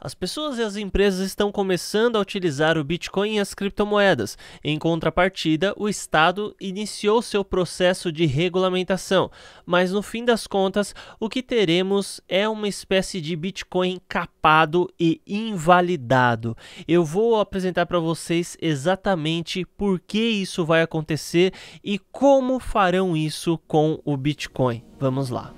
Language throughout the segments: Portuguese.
As pessoas e as empresas estão começando a utilizar o Bitcoin e as criptomoedas. Em contrapartida, o Estado iniciou seu processo de regulamentação, mas no fim das contas, o que teremos é uma espécie de Bitcoin capado e invalidado. Eu vou apresentar para vocês exatamente por que isso vai acontecer e como farão isso com o Bitcoin. Vamos lá.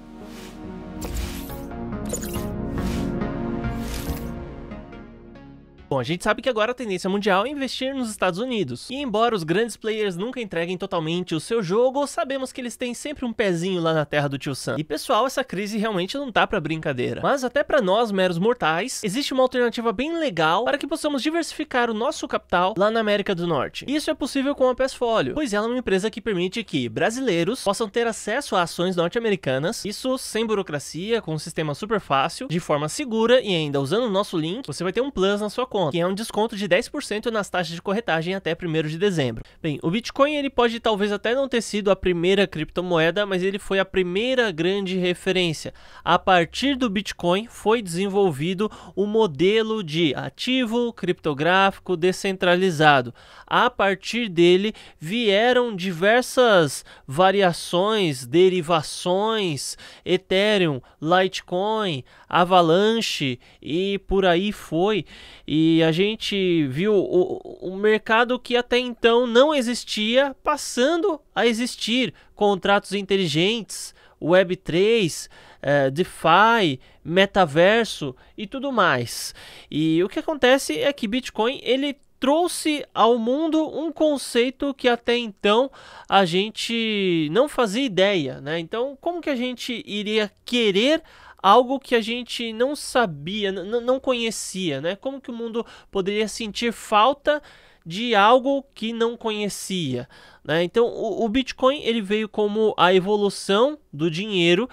Bom, a gente sabe que agora a tendência mundial é investir nos Estados Unidos. E embora os grandes players nunca entreguem totalmente o seu jogo, sabemos que eles têm sempre um pezinho lá na terra do tio Sam. E pessoal, essa crise realmente não tá pra brincadeira. Mas até para nós, meros mortais, existe uma alternativa bem legal para que possamos diversificar o nosso capital lá na América do Norte. E isso é possível com a Pesfolio, pois ela é uma empresa que permite que brasileiros possam ter acesso a ações norte-americanas, isso sem burocracia, com um sistema super fácil, de forma segura e ainda usando o nosso link, você vai ter um plus na sua conta desconto, que é um desconto de 10% nas taxas de corretagem até 1 de dezembro. Bem, o Bitcoin ele pode talvez até não ter sido a primeira criptomoeda, mas ele foi a primeira grande referência. A partir do Bitcoin foi desenvolvido o um modelo de ativo criptográfico descentralizado. A partir dele vieram diversas variações, derivações, Ethereum, Litecoin, Avalanche e por aí foi. E a gente viu o, o mercado que até então não existia passando a existir. Contratos inteligentes, Web3, eh, DeFi, metaverso e tudo mais. E o que acontece é que Bitcoin ele trouxe ao mundo um conceito que até então a gente não fazia ideia, né? Então, como que a gente iria querer algo que a gente não sabia, não conhecia, né? Como que o mundo poderia sentir falta de algo que não conhecia, né? Então, o, o Bitcoin ele veio como a evolução do dinheiro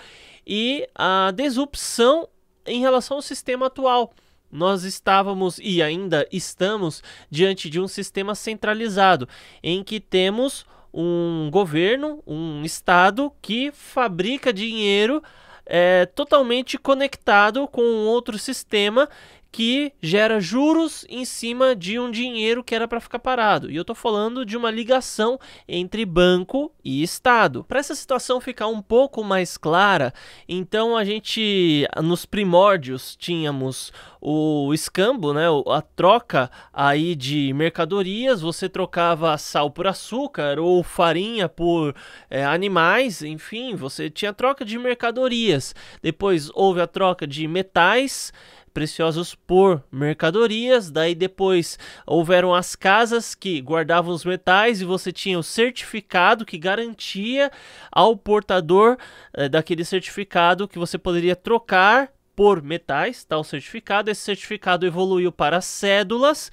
e a desrupção em relação ao sistema atual. Nós estávamos e ainda estamos diante de um sistema centralizado em que temos um governo, um estado que fabrica dinheiro é, totalmente conectado com outro sistema que gera juros em cima de um dinheiro que era para ficar parado. E eu estou falando de uma ligação entre banco e Estado. Para essa situação ficar um pouco mais clara, então a gente nos primórdios tínhamos o escambo, né, a troca aí de mercadorias, você trocava sal por açúcar ou farinha por é, animais, enfim, você tinha troca de mercadorias. Depois houve a troca de metais preciosos por mercadorias. Daí depois houveram as casas que guardavam os metais e você tinha o certificado que garantia ao portador eh, daquele certificado que você poderia trocar por metais, tal certificado. Esse certificado evoluiu para cédulas.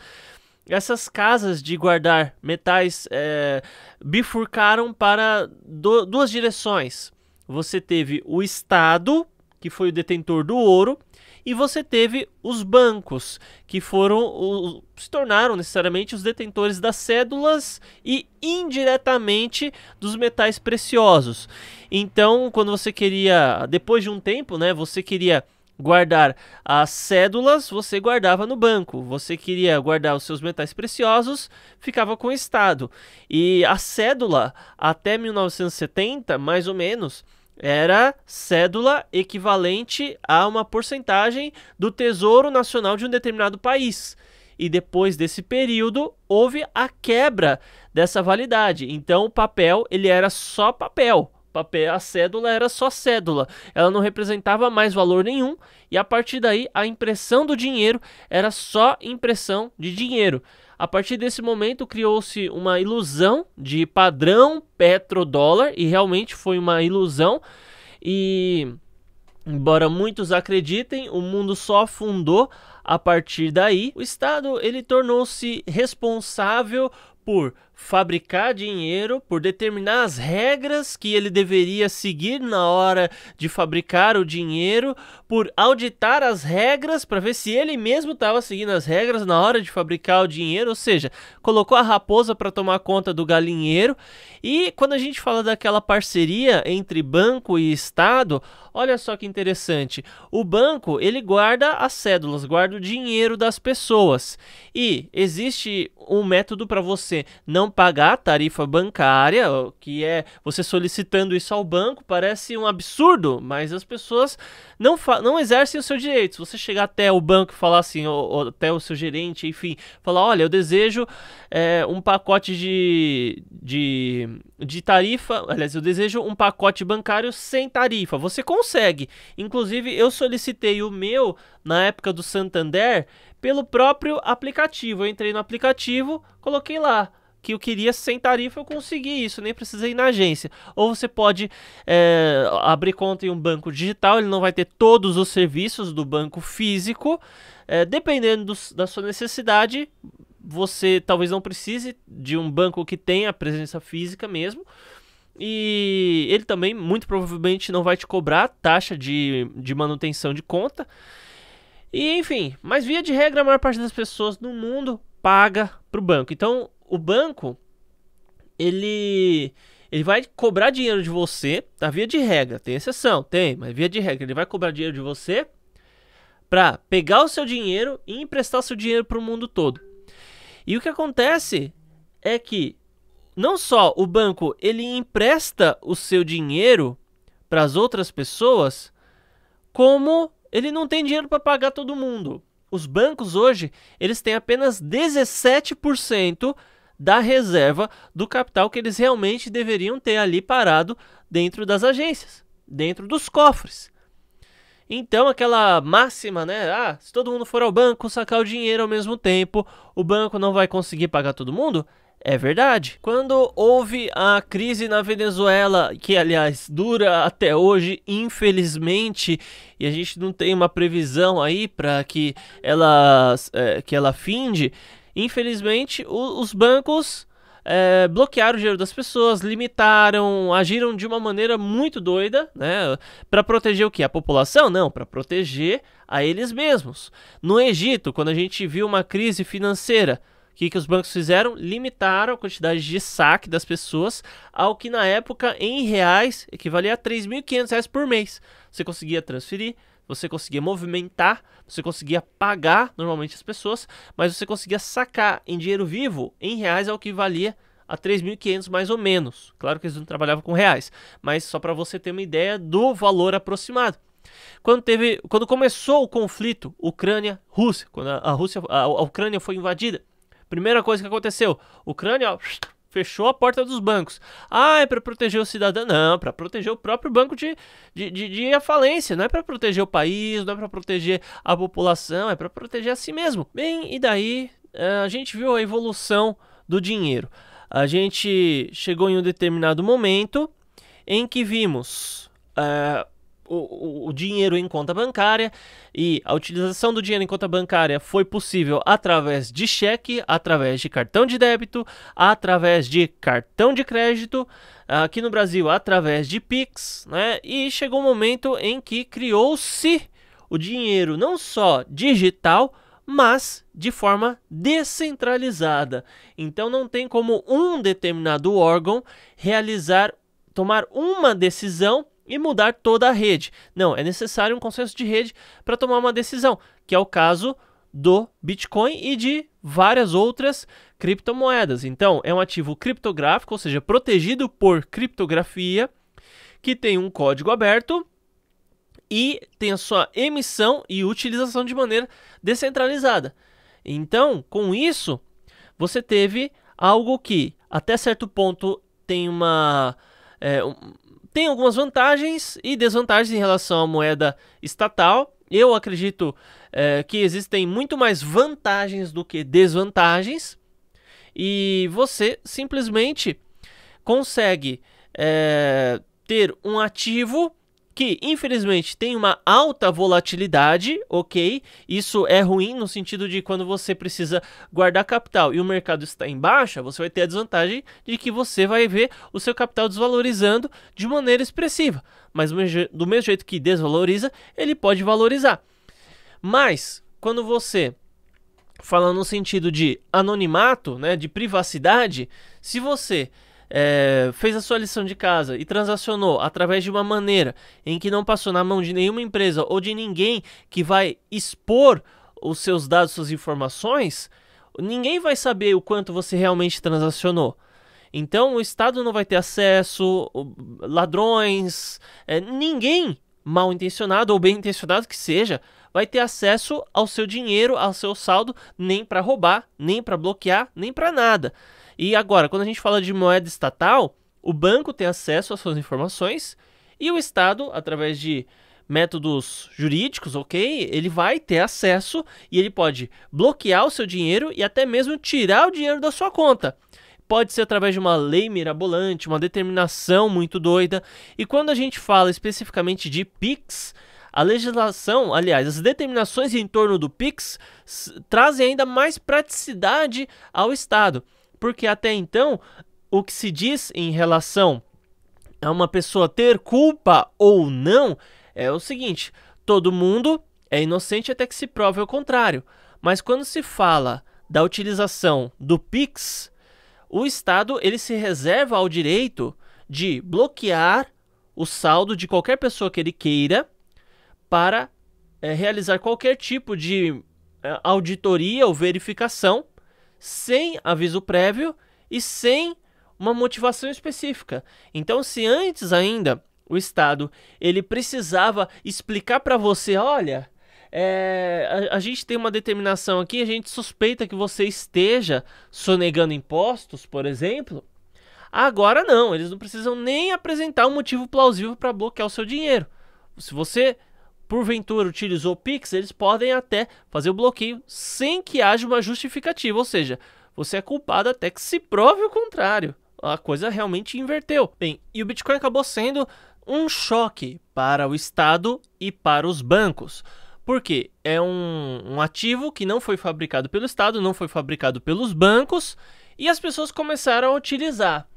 Essas casas de guardar metais eh, bifurcaram para do, duas direções. Você teve o Estado, que foi o detentor do ouro, e você teve os bancos, que foram se tornaram necessariamente os detentores das cédulas e indiretamente dos metais preciosos. Então, quando você queria, depois de um tempo, né, você queria guardar as cédulas, você guardava no banco. Você queria guardar os seus metais preciosos, ficava com o Estado. E a cédula, até 1970, mais ou menos, era cédula equivalente a uma porcentagem do Tesouro Nacional de um determinado país. E depois desse período houve a quebra dessa validade. Então o papel ele era só papel. Papel, a cédula era só cédula. Ela não representava mais valor nenhum e a partir daí a impressão do dinheiro era só impressão de dinheiro. A partir desse momento criou-se uma ilusão de padrão petrodólar e realmente foi uma ilusão. E embora muitos acreditem, o mundo só afundou a partir daí. O Estado ele tornou-se responsável por fabricar dinheiro, por determinar as regras que ele deveria seguir na hora de fabricar o dinheiro, por auditar as regras para ver se ele mesmo estava seguindo as regras na hora de fabricar o dinheiro, ou seja, colocou a raposa para tomar conta do galinheiro. E quando a gente fala daquela parceria entre banco e Estado, olha só que interessante. O banco, ele guarda as cédulas, guarda o dinheiro das pessoas. E existe um método para você não pagar a tarifa bancária, que é você solicitando isso ao banco, parece um absurdo, mas as pessoas não, não exercem seu direito. direitos. Você chegar até o banco e falar assim, ou, ou até o seu gerente, enfim, falar: olha, eu desejo é, um pacote de, de, de tarifa, aliás, eu desejo um pacote bancário sem tarifa. Você consegue. Inclusive, eu solicitei o meu na época do Santander pelo próprio aplicativo. Eu entrei no aplicativo, coloquei lá que eu queria sem tarifa, eu consegui isso, nem precisei ir na agência. Ou você pode é, abrir conta em um banco digital, ele não vai ter todos os serviços do banco físico. É, dependendo do, da sua necessidade, você talvez não precise de um banco que tenha presença física mesmo. E ele também, muito provavelmente, não vai te cobrar taxa de, de manutenção de conta. E enfim, mas via de regra, a maior parte das pessoas no mundo paga para o banco. Então, o banco ele ele vai cobrar dinheiro de você, tá via de regra, tem exceção, tem, mas via de regra ele vai cobrar dinheiro de você para pegar o seu dinheiro e emprestar seu dinheiro para o mundo todo. E o que acontece é que não só o banco ele empresta o seu dinheiro para as outras pessoas, como ele não tem dinheiro para pagar todo mundo. Os bancos hoje, eles têm apenas 17% da reserva do capital que eles realmente deveriam ter ali parado dentro das agências, dentro dos cofres. Então, aquela máxima, né? Ah, se todo mundo for ao banco sacar o dinheiro ao mesmo tempo, o banco não vai conseguir pagar todo mundo? É verdade. Quando houve a crise na Venezuela, que aliás dura até hoje, infelizmente, e a gente não tem uma previsão aí para que ela é, que ela finde, Infelizmente, o, os bancos é, bloquearam o dinheiro das pessoas, limitaram, agiram de uma maneira muito doida, né? Para proteger o que? A população? Não, para proteger a eles mesmos. No Egito, quando a gente viu uma crise financeira, o que, que os bancos fizeram? Limitaram a quantidade de saque das pessoas ao que na época, em reais, equivalia a 3.500 reais por mês. Você conseguia transferir, você conseguia movimentar, você conseguia pagar normalmente as pessoas, mas você conseguia sacar em dinheiro vivo, em reais é o que valia a 3.500 mais ou menos. Claro que eles não trabalhavam com reais, mas só para você ter uma ideia do valor aproximado. Quando, teve, quando começou o conflito Ucrânia-Rússia, quando a, Rússia, a, a Ucrânia foi invadida, primeira coisa que aconteceu, Ucrânia ó, Fechou a porta dos bancos. Ah, é para proteger o cidadão. Não, para proteger o próprio banco de, de, de, de falência. Não é para proteger o país, não é para proteger a população, é para proteger a si mesmo. Bem, e daí eh, a gente viu a evolução do dinheiro. A gente chegou em um determinado momento em que vimos uh, o, o, dinheiro em conta bancária e a utilização do dinheiro em conta bancária foi possível através de cheque, através de cartão de débito, através de cartão de crédito, aqui no Brasil através de Pix, né? E chegou um momento em que criou-se o dinheiro não só digital, mas de forma descentralizada. Então não tem como um determinado órgão realizar tomar uma decisão e mudar toda a rede. Não, é necessário um consenso de rede para tomar uma decisão, que é o caso do Bitcoin e de várias outras criptomoedas. Então, é um ativo criptográfico, ou seja, protegido por criptografia, que tem um código aberto e tem a sua emissão e utilização de maneira descentralizada. Então, com isso, você teve algo que até certo ponto tem uma é, tem algumas vantagens e desvantagens em relação à moeda estatal. Eu acredito é, que existem muito mais vantagens do que desvantagens, e você simplesmente consegue é, ter um ativo que infelizmente tem uma alta volatilidade, ok? Isso é ruim no sentido de quando você precisa guardar capital e o mercado está em baixa, você vai ter a desvantagem de que você vai ver o seu capital desvalorizando de maneira expressiva. Mas do mesmo jeito que desvaloriza, ele pode valorizar. Mas quando você fala no sentido de anonimato, né, de privacidade, se você é, fez a sua lição de casa e transacionou através de uma maneira em que não passou na mão de nenhuma empresa ou de ninguém que vai expor os seus dados, suas informações, ninguém vai saber o quanto você realmente transacionou. Então o Estado não vai ter acesso, ladrões, é, ninguém mal intencionado ou bem intencionado que seja, vai ter acesso ao seu dinheiro, ao seu saldo, nem para roubar, nem para bloquear, nem para nada. E agora, quando a gente fala de moeda estatal, o banco tem acesso às suas informações e o Estado, através de métodos jurídicos, ok? Ele vai ter acesso e ele pode bloquear o seu dinheiro e até mesmo tirar o dinheiro da sua conta. Pode ser através de uma lei mirabolante, uma determinação muito doida. E quando a gente fala especificamente de PIX, a legislação, aliás, as determinações em torno do PIX trazem ainda mais praticidade ao Estado. Porque até então, o que se diz em relação a uma pessoa ter culpa ou não é o seguinte: todo mundo é inocente até que se prove o contrário. Mas quando se fala da utilização do Pix, o Estado ele se reserva ao direito de bloquear o saldo de qualquer pessoa que ele queira para é, realizar qualquer tipo de é, auditoria ou verificação sem aviso prévio e sem uma motivação específica. Então, se antes ainda o Estado ele precisava explicar para você, olha, é, a, a, gente tem uma determinação aqui, a gente suspeita que você esteja sonegando impostos, por exemplo. Agora não, eles não precisam nem apresentar um motivo plausível para bloquear o seu dinheiro. Se você porventura utilizou Pix, eles podem até fazer o bloqueio sem que haja uma justificativa, ou seja, você é culpado até que se prove o contrário. A coisa realmente inverteu. Bem, e o Bitcoin acabou sendo um choque para o Estado e para os bancos. Porque é um, um ativo que não foi fabricado pelo Estado, não foi fabricado pelos bancos, e as pessoas começaram a utilizar.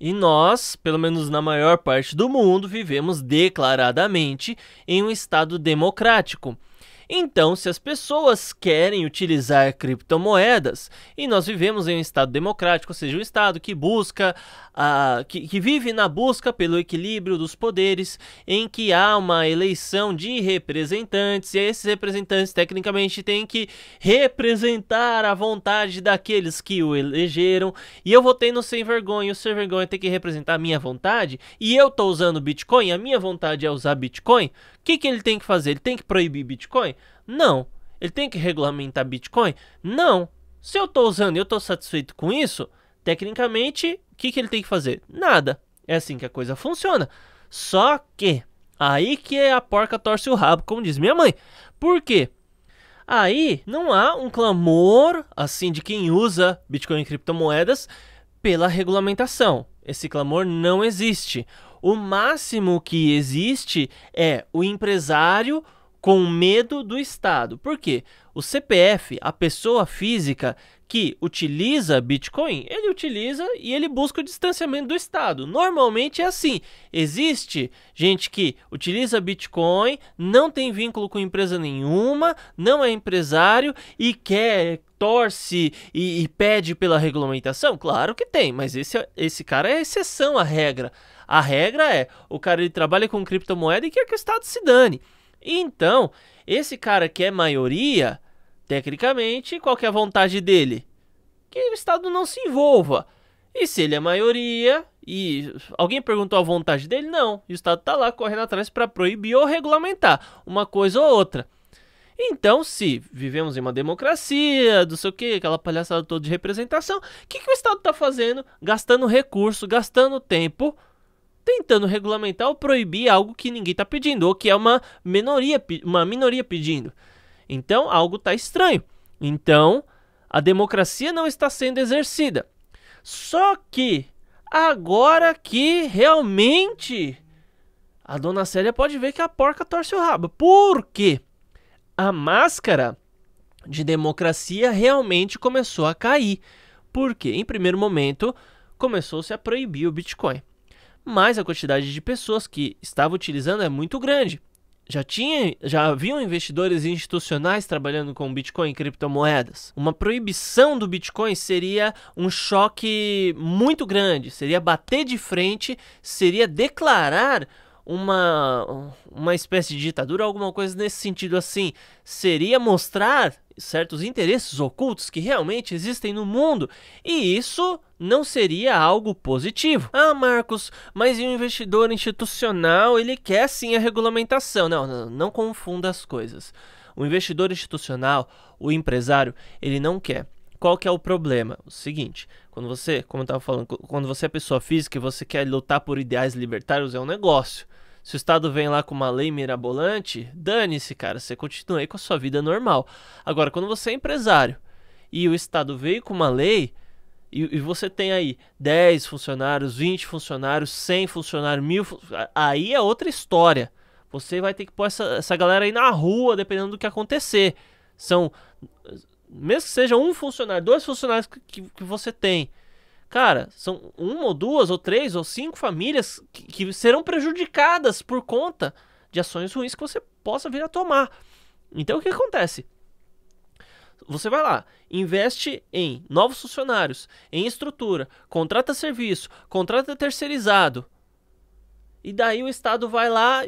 E nós, pelo menos na maior parte do mundo, vivemos declaradamente em um Estado democrático. Então, se as pessoas querem utilizar criptomoedas, e nós vivemos em um Estado democrático, ou seja, um Estado que busca, uh, que, que vive na busca pelo equilíbrio dos poderes, em que há uma eleição de representantes, e esses representantes, tecnicamente, têm que representar a vontade daqueles que o elegeram, e eu votei no sem vergonha, o sem vergonha tem que representar a minha vontade, e eu tô usando Bitcoin, a minha vontade é usar Bitcoin, o que, que ele tem que fazer? Ele tem que proibir Bitcoin? Não. Ele tem que regulamentar Bitcoin? Não. Se eu estou usando e eu estou satisfeito com isso, tecnicamente, o que, que ele tem que fazer? Nada. É assim que a coisa funciona. Só que aí que é a porca torce o rabo, como diz minha mãe. Por quê? Aí não há um clamor assim de quem usa Bitcoin e criptomoedas pela regulamentação. Esse clamor não existe. O máximo que existe é o empresário com medo do Estado. Por quê? O CPF, a pessoa física que utiliza Bitcoin, ele utiliza e ele busca o distanciamento do Estado. Normalmente é assim. Existe gente que utiliza Bitcoin, não tem vínculo com empresa nenhuma, não é empresário e quer torce e, e pede pela regulamentação? Claro que tem, mas esse, é, esse cara é exceção à regra. A regra é, o cara ele trabalha com criptomoeda e quer que o Estado se dane. Então, esse cara que é maioria, tecnicamente, qual é a vontade dele? Que o Estado não se envolva. E se ele é maioria, e alguém perguntou a vontade dele? Não. E o Estado está lá correndo atrás para proibir ou regulamentar uma coisa ou outra. Então, se vivemos em uma democracia, não sei o que, aquela palhaçada toda de representação, o que, que o Estado está fazendo? Gastando recurso, gastando tempo, tentando regulamentar ou proibir algo que ninguém está pedindo, ou que é uma minoria, uma minoria pedindo. Então, algo está estranho. Então, a democracia não está sendo exercida. Só que, agora que realmente a dona Célia pode ver que a porca torce o rabo. Por quê? a máscara de democracia realmente começou a cair, porque em primeiro momento começou-se a proibir o Bitcoin. Mas a quantidade de pessoas que estava utilizando é muito grande. Já tinha, já haviam investidores institucionais trabalhando com Bitcoin e criptomoedas. Uma proibição do Bitcoin seria um choque muito grande, seria bater de frente, seria declarar uma, uma espécie de ditadura, alguma coisa nesse sentido assim, seria mostrar certos interesses ocultos que realmente existem no mundo, e isso não seria algo positivo. Ah, Marcos, mas e o investidor institucional, ele quer sim a regulamentação. Não, não, não confunda as coisas. O investidor institucional, o empresário, ele não quer qual que é o problema? O seguinte, quando você, como eu estava falando, quando você é pessoa física e você quer lutar por ideais libertários, é um negócio. Se o Estado vem lá com uma lei mirabolante, dane-se, cara, você continua aí com a sua vida normal. Agora, quando você é empresário e o Estado veio com uma lei e, e você tem aí 10 funcionários, 20 funcionários, 100 funcionários, mil aí é outra história. Você vai ter que pôr essa, essa galera aí na rua, dependendo do que acontecer. São mesmo que seja um funcionário, dois funcionários que, que, que, você tem, Cara, são uma ou duas ou três ou cinco famílias que, que serão prejudicadas por conta de ações ruins que você possa vir a tomar. Então o que acontece? Você vai lá, investe em novos funcionários, em estrutura, contrata serviço, contrata terceirizado. E daí o Estado vai lá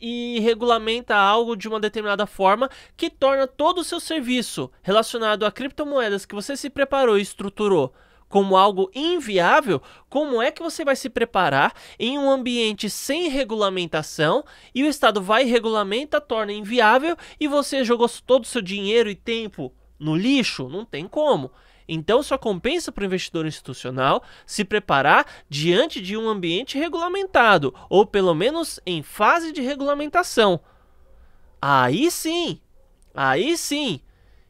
e regulamenta algo de uma determinada forma que torna todo o seu serviço relacionado a criptomoedas que você se preparou e estruturou como algo inviável, como é que você vai se preparar em um ambiente sem regulamentação e o Estado vai e regulamenta, torna inviável e você jogou todo o seu dinheiro e tempo no lixo? Não tem como. Então, só compensa para o investidor institucional se preparar diante de um ambiente regulamentado, ou pelo menos em fase de regulamentação. Aí sim, aí sim.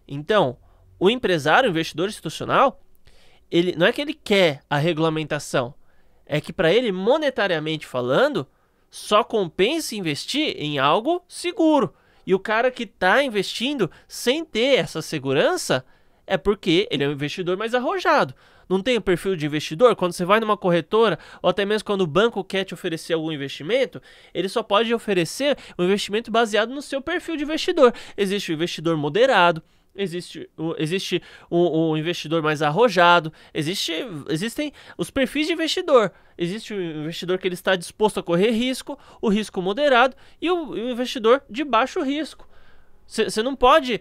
Então, o empresário, o investidor institucional, ele não é que ele quer a regulamentação, é que para ele monetariamente falando, só compensa investir em algo seguro. E o cara que está investindo sem ter essa segurança é porque ele é um investidor mais arrojado. Não tem o perfil de investidor? Quando você vai numa corretora, ou até mesmo quando o banco quer te oferecer algum investimento, ele só pode oferecer um investimento baseado no seu perfil de investidor. Existe o investidor moderado, Existe, existe o, o, investidor mais arrojado, existe, existem os perfis de investidor. Existe o investidor que ele está disposto a correr risco, o risco moderado e o, e o investidor de baixo risco. Você não pode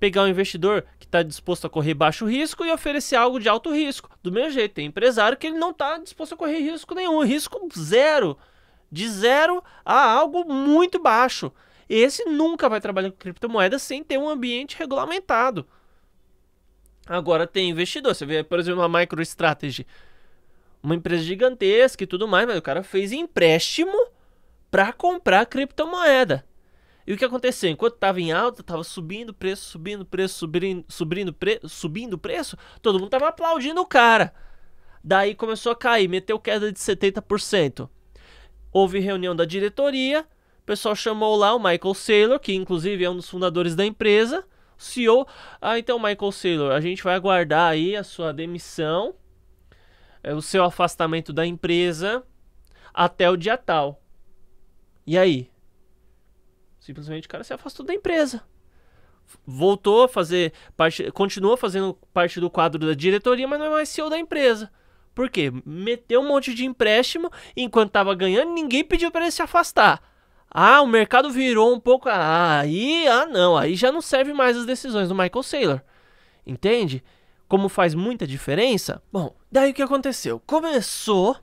pegar um investidor que está disposto a correr baixo risco e oferecer algo de alto risco. Do mesmo jeito, tem empresário que ele não está disposto a correr risco nenhum, risco zero. De zero a algo muito baixo. Esse nunca vai trabalhar com criptomoeda sem ter um ambiente regulamentado. Agora tem investidor, você vê, por exemplo, a MicroStrategy, uma empresa gigantesca e tudo mais, mas o cara fez empréstimo para comprar criptomoeda. E o que aconteceu? Enquanto estava em alta, estava subindo o preço, subindo o preço, subindo, subindo, preço, subindo o preço, todo mundo estava aplaudindo o cara. Daí começou a cair, meteu queda de 70%. Houve reunião da diretoria, pessoal chamou lá o Michael Saylor, que inclusive é um dos fundadores da empresa, CEO. Ah, então, Michael Saylor, a gente vai aguardar aí a sua demissão, é, o seu afastamento da empresa até o dia tal. E aí? Simplesmente o cara se afastou da empresa. Voltou a fazer parte, continua fazendo parte do quadro da diretoria, mas não é mais CEO da empresa. Por quê? Meteu um monte de empréstimo enquanto estava ganhando, ninguém pediu para ele se afastar. Ah, o mercado virou um pouco. Ah, aí, ah, não. Aí já não serve mais as decisões do Michael Saylor. Entende? Como faz muita diferença? Bom, daí o que aconteceu? Começou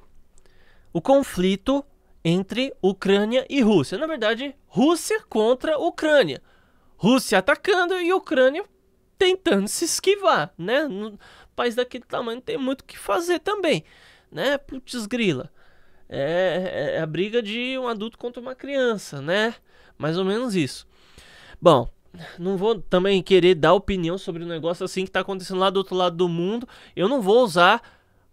o conflito entre Ucrânia e Rússia. Na verdade, Rússia contra Ucrânia. Rússia atacando e Ucrânia tentando se esquivar, né? No país daquele tamanho tem muito o que fazer também, né? Putz grila. É, é, é a briga de um adulto contra uma criança, né? Mais ou menos isso. Bom, não vou também querer dar opinião sobre um negócio assim que está acontecendo lá do outro lado do mundo. Eu não vou usar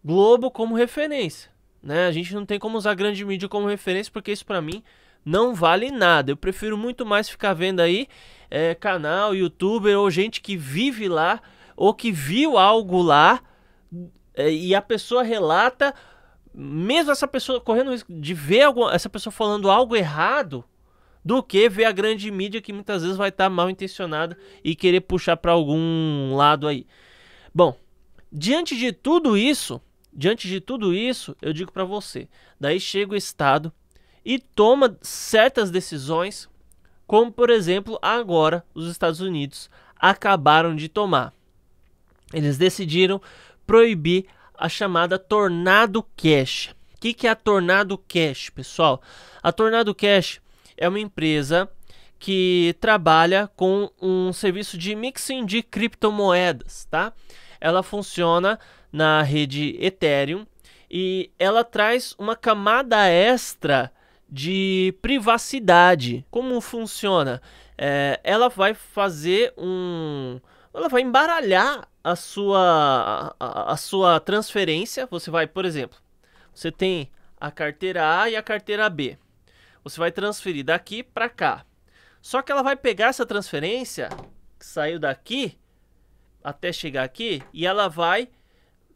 Globo como referência, né? A gente não tem como usar grande mídia como referência porque isso para mim não vale nada. Eu prefiro muito mais ficar vendo aí é, canal, youtuber ou gente que vive lá ou que viu algo lá é, e a pessoa relata mesmo essa pessoa correndo risco de ver alguma, essa pessoa falando algo errado do que ver a grande mídia que muitas vezes vai estar tá mal intencionada e querer puxar para algum lado aí. Bom, diante de tudo isso, diante de tudo isso, eu digo para você, daí chega o Estado e toma certas decisões, como por exemplo, agora os Estados Unidos acabaram de tomar. Eles decidiram proibir a chamada Tornado Cash. O que, que é a Tornado Cash, pessoal? A Tornado Cash é uma empresa que trabalha com um serviço de mixing de criptomoedas, tá? Ela funciona na rede Ethereum e ela traz uma camada extra de privacidade. Como funciona? É, ela vai fazer um ela vai embaralhar a sua, a, a, sua transferência. Você vai, por exemplo, você tem a carteira A e a carteira B. Você vai transferir daqui para cá. Só que ela vai pegar essa transferência que saiu daqui até chegar aqui e ela vai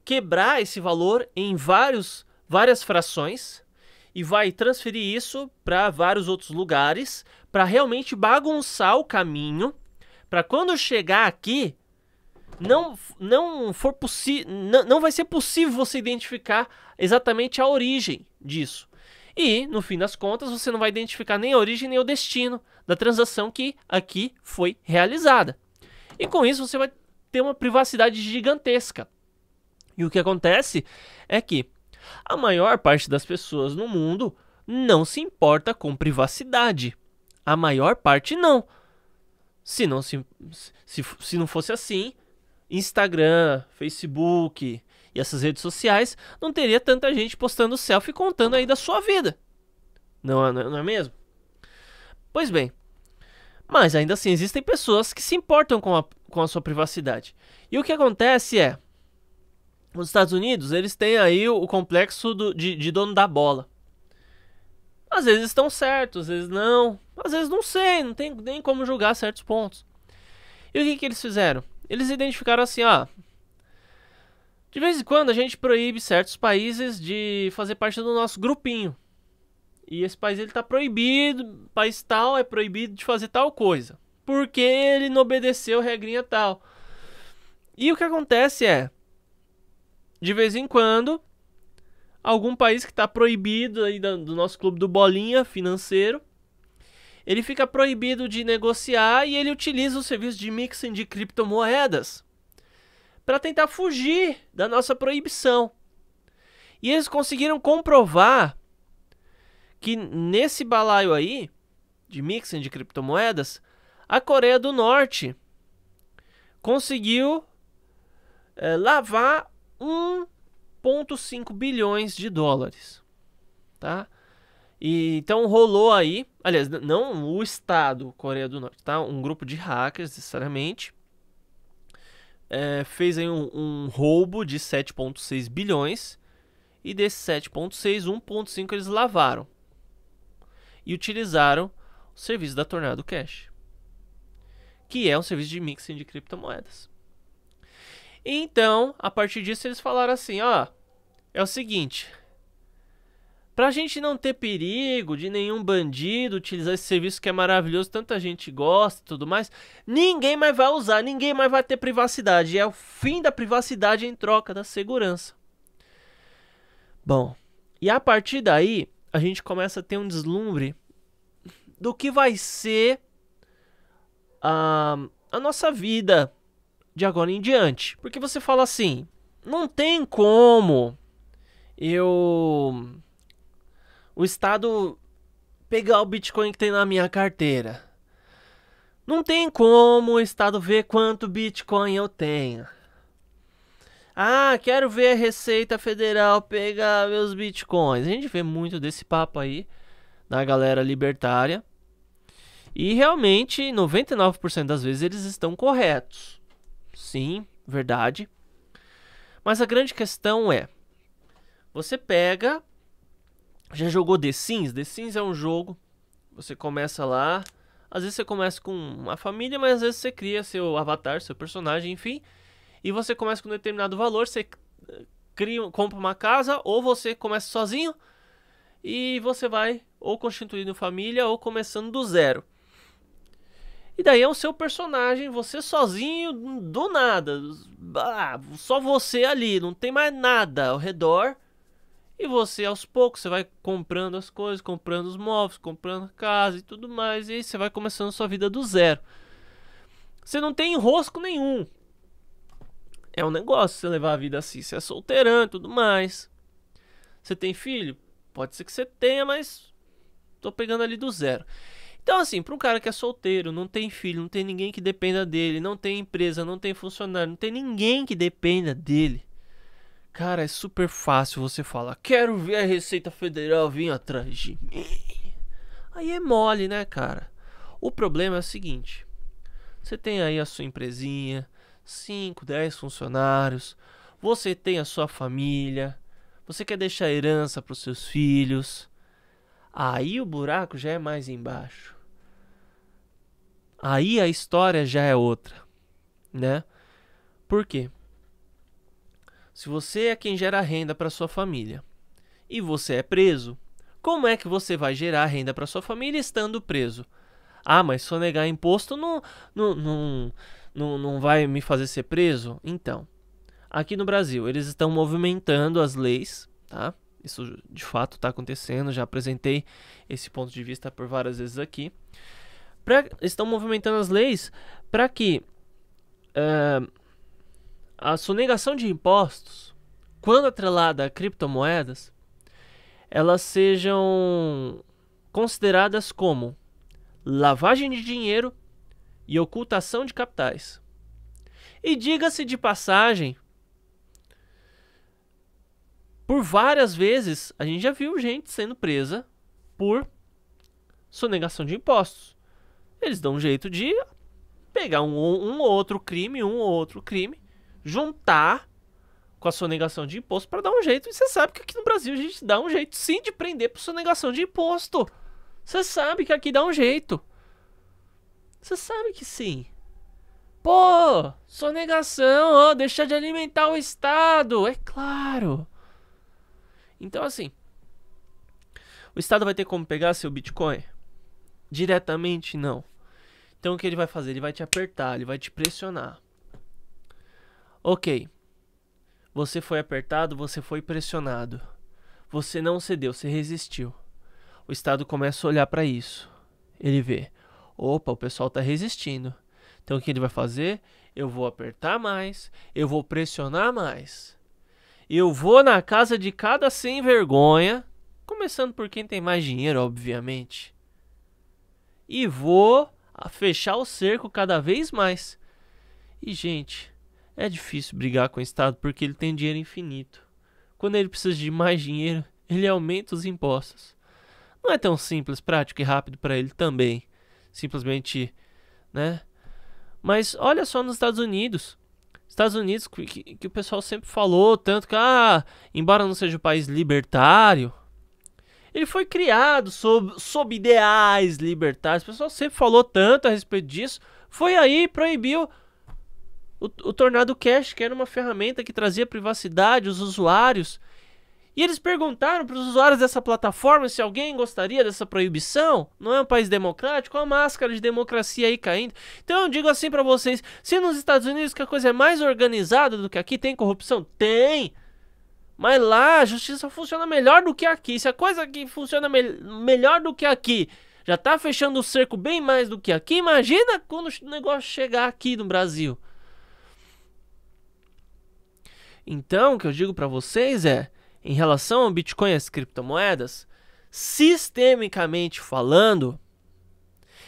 quebrar esse valor em vários, várias frações e vai transferir isso para vários outros lugares para realmente bagunçar o caminho para quando chegar aqui não não for possível não, não vai ser possível você identificar exatamente a origem disso. E, no fim das contas, você não vai identificar nem a origem nem o destino da transação que aqui foi realizada. E com isso você vai ter uma privacidade gigantesca. E o que acontece é que a maior parte das pessoas no mundo não se importa com privacidade. A maior parte não. Se não, se, se, se não fosse assim, Instagram, Facebook e essas redes sociais, não teria tanta gente postando selfie contando aí da sua vida. Não, é, não, é, não é mesmo? Pois bem, mas ainda assim existem pessoas que se importam com a, com a sua privacidade. E o que acontece é, nos Estados Unidos, eles têm aí o, o complexo do, de, de dono da bola. Às vezes estão certos, às vezes não. Às vezes não sei, não tem nem como julgar certos pontos. E o que, que eles fizeram? Eles identificaram assim, ó. De vez em quando a gente proíbe certos países de fazer parte do nosso grupinho. E esse país ele tá proibido, país tal é proibido de fazer tal coisa. Porque ele não obedeceu regrinha tal. E o que acontece é, de vez em quando, algum país que está proibido aí do nosso clube do bolinha financeiro. Ele fica proibido de negociar e ele utiliza o serviço de mixing de criptomoedas para tentar fugir da nossa proibição. E eles conseguiram comprovar que nesse balaio aí de mixing de criptomoedas, a Coreia do Norte conseguiu é, lavar um 1,5 bilhões de dólares. Tá? E, então rolou aí, aliás, não o Estado Coreia do Norte, tá? um grupo de hackers, necessariamente, é, fez aí um, um roubo de 7,6 bilhões. E desses 7,6, 1,5 eles lavaram e utilizaram o serviço da Tornado Cash, que é um serviço de mixing de criptomoedas. Então, a partir disso, eles falaram assim: ó, é o seguinte. Pra gente não ter perigo de nenhum bandido utilizar esse serviço que é maravilhoso, tanta gente gosta e tudo mais, ninguém mais vai usar, ninguém mais vai ter privacidade. É o fim da privacidade em troca da segurança. Bom, e a partir daí, a gente começa a ter um deslumbre do que vai ser a, a nossa vida de agora em diante. Porque você fala assim: não tem como eu. O Estado pegar o Bitcoin que tem na minha carteira. Não tem como o Estado ver quanto Bitcoin eu tenho. Ah, quero ver a Receita Federal pegar meus bitcoins. A gente vê muito desse papo aí na galera libertária. E realmente, 99% das vezes eles estão corretos. Sim, verdade. Mas a grande questão é: você pega. Já jogou The Sims? The Sims é um jogo. Você começa lá. Às vezes você começa com uma família, mas às vezes você cria seu avatar, seu personagem, enfim. E você começa com um determinado valor, você eh, cria, compra uma casa, ou você começa sozinho e você vai ou constituindo família ou começando do zero. E daí é o seu personagem, você sozinho, do nada. Ah, só você ali, não tem mais nada ao redor. E você aos poucos você vai comprando as coisas, comprando os móveis, comprando casa e tudo mais, e aí você vai começando sua vida do zero. Você não tem enrosco nenhum. É um negócio você levar a vida assim, você é solteirão e tudo mais. Você tem filho? Pode ser que você tenha, mas tô pegando ali do zero. Então, assim, para um cara que é solteiro, não tem filho, não tem ninguém que dependa dele, não tem empresa, não tem funcionário, não tem ninguém que dependa dele. Cara, é super fácil você falar: quero ver a Receita Federal vir atrás de mim. Aí é mole, né, cara? O problema é o seguinte: você tem aí a sua empresinha, 5, 10 funcionários, você tem a sua família, você quer deixar herança para os seus filhos. Aí o buraco já é mais embaixo. Aí a história já é outra, né? Por quê? Se você é quem gera renda para sua família e você é preso, como é que você vai gerar renda para sua família estando preso? Ah, mas sonegar imposto não, não, não, não, não vai me fazer ser preso? Então, aqui no Brasil, eles estão movimentando as leis, tá? Isso de fato está acontecendo, já apresentei esse ponto de vista por várias vezes aqui pra, estão movimentando as leis para que uh, a sonegação de impostos, quando atrelada a criptomoedas, elas sejam consideradas como lavagem de dinheiro e ocultação de capitais. E diga-se de passagem, por várias vezes a gente já viu gente sendo presa por sonegação de impostos eles dão um jeito de pegar um, um outro crime, um outro crime, juntar com a sonegação de imposto para dar um jeito. E você sabe que aqui no Brasil a gente dá um jeito sim de prender por sonegação de imposto. Você sabe que aqui dá um jeito. Você sabe que sim. Pô, sonegação, ó, deixar de alimentar o Estado, é claro. Então, assim, o Estado vai ter como pegar seu Bitcoin? Diretamente, não. Então o que ele vai fazer? Ele vai te apertar, ele vai te pressionar. Ok. Você foi apertado, você foi pressionado. Você não cedeu, você resistiu. O Estado começa a olhar para isso. Ele vê: opa, o pessoal está resistindo. Então o que ele vai fazer? Eu vou apertar mais, eu vou pressionar mais. Eu vou na casa de cada sem vergonha, começando por quem tem mais dinheiro, obviamente. E vou a fechar o cerco cada vez mais. E, gente, é difícil brigar com o Estado porque ele tem dinheiro infinito. Quando ele precisa de mais dinheiro, ele aumenta os impostos. Não é tão simples, prático e rápido para ele também. Simplesmente, né? Mas olha só nos Estados Unidos. Estados Unidos, que, que, que o pessoal sempre falou, tanto que, ah, embora não seja um país libertário, ele foi criado sob, sob ideais libertários. O pessoal sempre falou tanto a respeito disso. Foi aí, proibiu o, o Tornado Cash, que era uma ferramenta que trazia privacidade aos usuários. E eles perguntaram para os usuários dessa plataforma se alguém gostaria dessa proibição. Não é um país democrático? Olha a máscara de democracia aí caindo. Então eu digo assim para vocês: se nos Estados Unidos que a coisa é mais organizada do que aqui, tem corrupção? Tem! Mas lá a justiça funciona melhor do que aqui. Se a coisa que funciona me melhor do que aqui já tá fechando o cerco bem mais do que aqui, imagina quando o negócio chegar aqui no Brasil. Então, o que eu digo para vocês é, em relação ao Bitcoin e às criptomoedas, sistemicamente falando,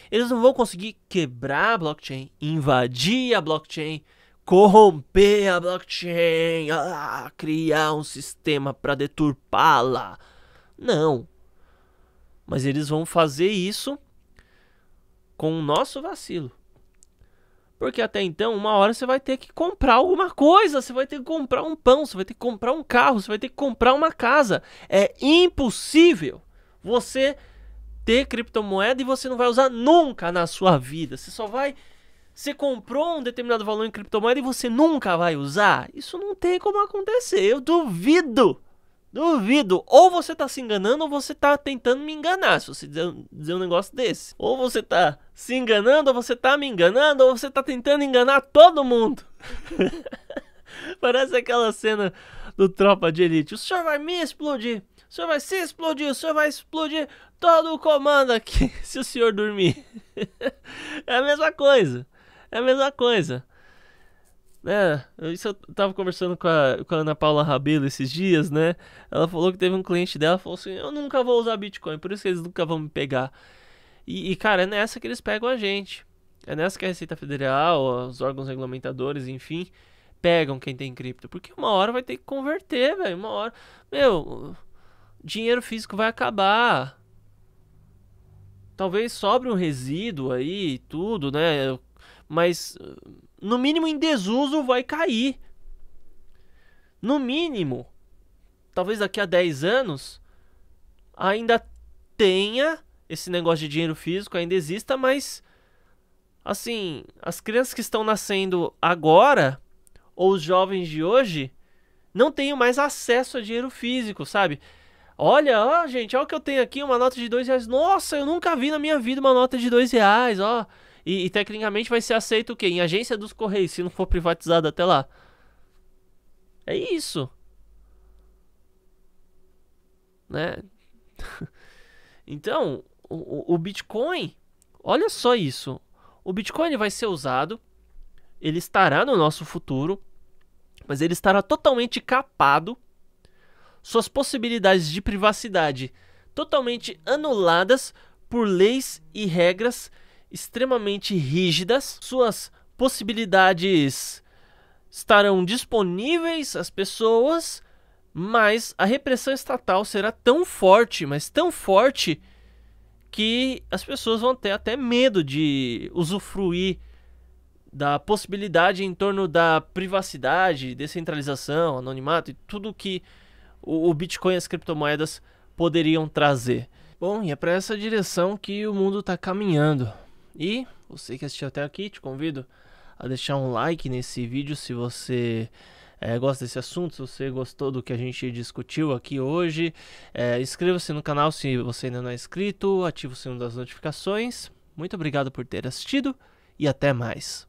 eles não vão conseguir quebrar a blockchain, invadir a blockchain, corromper a blockchain, ah, criar um sistema para deturpá-la. Não. Mas eles vão fazer isso com o nosso vacilo. Porque até então, uma hora você vai ter que comprar alguma coisa, você vai ter que comprar um pão, você vai ter que comprar um carro, você vai ter que comprar uma casa. É impossível você ter criptomoeda e você não vai usar nunca na sua vida. Você só vai você comprou um determinado valor em criptomoeda e você nunca vai usar? Isso não tem como acontecer. Eu duvido. Duvido. Ou você tá se enganando ou você tá tentando me enganar. Se você dizer um negócio desse. Ou você tá se enganando, ou você tá me enganando, ou você tá tentando enganar todo mundo. Parece aquela cena do Tropa de Elite. O senhor vai me explodir. O senhor vai se explodir. O senhor vai explodir todo o comando aqui se o senhor dormir. é a mesma coisa. É a mesma coisa. É, isso eu tava conversando com a, com a Ana Paula Rabelo esses dias, né? Ela falou que teve um cliente dela falou assim: Eu nunca vou usar Bitcoin, por isso que eles nunca vão me pegar. E, e cara, é nessa que eles pegam a gente. É nessa que a Receita Federal, os órgãos regulamentadores, enfim, pegam quem tem cripto. Porque uma hora vai ter que converter, velho. Uma hora. Meu, dinheiro físico vai acabar. Talvez sobre um resíduo aí, tudo, né? mas no mínimo em desuso vai cair. No mínimo, talvez daqui a 10 anos ainda tenha esse negócio de dinheiro físico, ainda exista, mas assim, as crianças que estão nascendo agora ou os jovens de hoje não tenham mais acesso a dinheiro físico, sabe? Olha, ó, gente, olha o que eu tenho aqui, uma nota de dois reais. Nossa, eu nunca vi na minha vida uma nota de dois reais, ó. E, e, tecnicamente vai ser aceito o quê? Em agência dos Correios, se não for privatizado até lá. É isso. Né? então, o, o Bitcoin, olha só isso. O Bitcoin vai ser usado, ele estará no nosso futuro, mas ele estará totalmente capado, suas possibilidades de privacidade totalmente anuladas por leis e regras extremamente rígidas, suas possibilidades estarão disponíveis às pessoas, mas a repressão estatal será tão forte, mas tão forte que as pessoas vão ter até medo de usufruir da possibilidade em torno da privacidade, descentralização, anonimato e tudo que o, Bitcoin e as criptomoedas poderiam trazer. Bom, e é para essa direção que o mundo está caminhando. E você que assistiu até aqui, te convido a deixar um like nesse vídeo se você é, gosta desse assunto, se você gostou do que a gente discutiu aqui hoje. É, Inscreva-se no canal se você ainda não é inscrito, ative o sino das notificações. Muito obrigado por ter assistido e até mais.